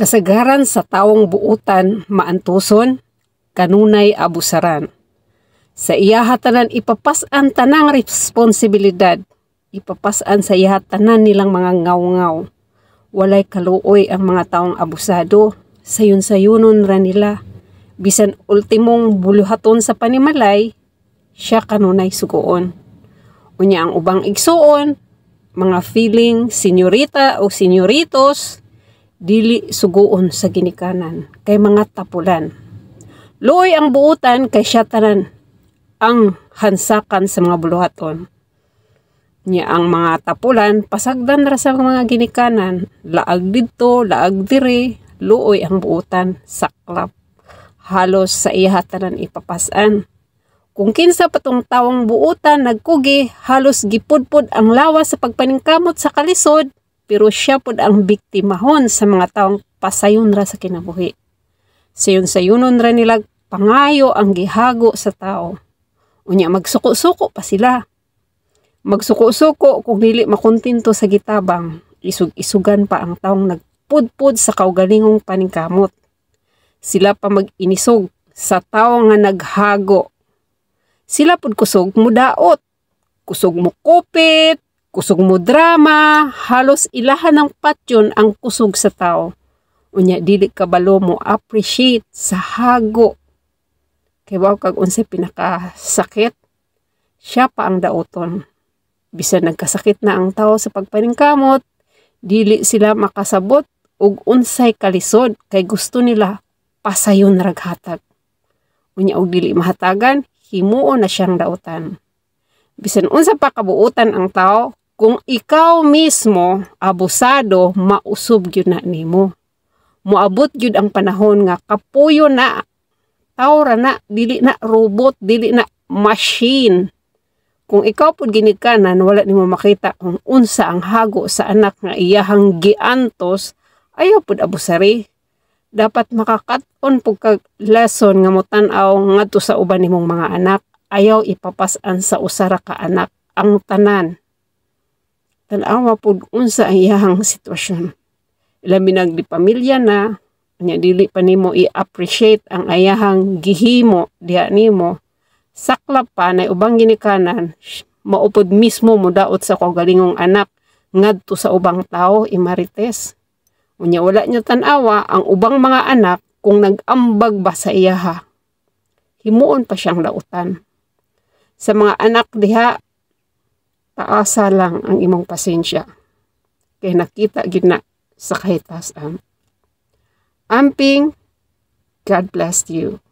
Kasagaran sa taong buutan maantuson, kanunay abusaran. Sa iyahatanan ipapasan tanang responsibilidad, ipapasan sa iyahatanan nilang mga ngaw-ngaw. Walay kaluoy ang mga taong abusado, sayon-sayonon ra nila. Bisan ultimong buluhaton sa panimalay, siya kanunay sugoon. Unya ang ubang igsuon, mga feeling senyorita o senyoritos, dili suguon sa ginikanan kay mga tapulan. Luoy ang buutan kay siya ang hansakan sa mga buluhaton. Niya ang mga tapulan pasagdan ra sa mga ginikanan, laag didto, laag diri, luoy ang buutan saklap halos sa ihatanan tanan ipapasan. Kung kinsa patong tawang buutan nagkugi, halos gipudpod ang lawas sa pagpaningkamot sa kalisod, pero siya pod ang biktimahon sa mga taong pasayon ra sa kinabuhi. Sayon-sayonon ra nila pangayo ang gihago sa tao. Unya magsuko-suko pa sila. Magsuko-suko kung dili makontento sa gitabang, isug-isugan pa ang taong nagpudpud sa kaugalingong paningkamot. Sila pa mag-inisog sa tao nga naghago. Sila pud kusog mudaot, kusog mo kupit, Kusog mo drama, halos ilahan ng patyon ang kusog sa tao. Unya dili kabalo mo appreciate sa hago. Kay wow kag unsay pinakasakit, siya pa ang daoton. Bisan nagkasakit na ang tao sa pagpaningkamot, dili sila makasabot ug unsay kalisod kay gusto nila pasayon raghatag. Unya og dili mahatagan, himuon na siyang dautan bisan unsa pa kabuutan ang tao kung ikaw mismo abusado mausob gyud na nimo moabot gyud ang panahon nga kapuyo na tawra na dili na robot dili na machine kung ikaw pud ginikanan wala nimo makita kung unsa ang hago sa anak nga iyahang giantos ayaw pud abusari dapat makakaton pug kag lesson nga motan-aw ngadto sa uban nimong mga anak ayaw ipapasan sa usara ka anak ang tanan tanawa pud unsa ang iyahang sitwasyon. Labi nagdi pamilya na nya dili pa nimo i-appreciate ang ayahang gihimo diha nimo saklap pa na ubang ginikanan maupod mismo mo daot sa kagalingong anak ngadto sa ubang tao imarites unya wala niya tanawa ang ubang mga anak kung nagambag ba sa iyaha himuon pa siyang lautan sa mga anak diha Paasa lang ang imong pasensya. Kay nakita gid na sa kahit-asan. Amping, God bless you.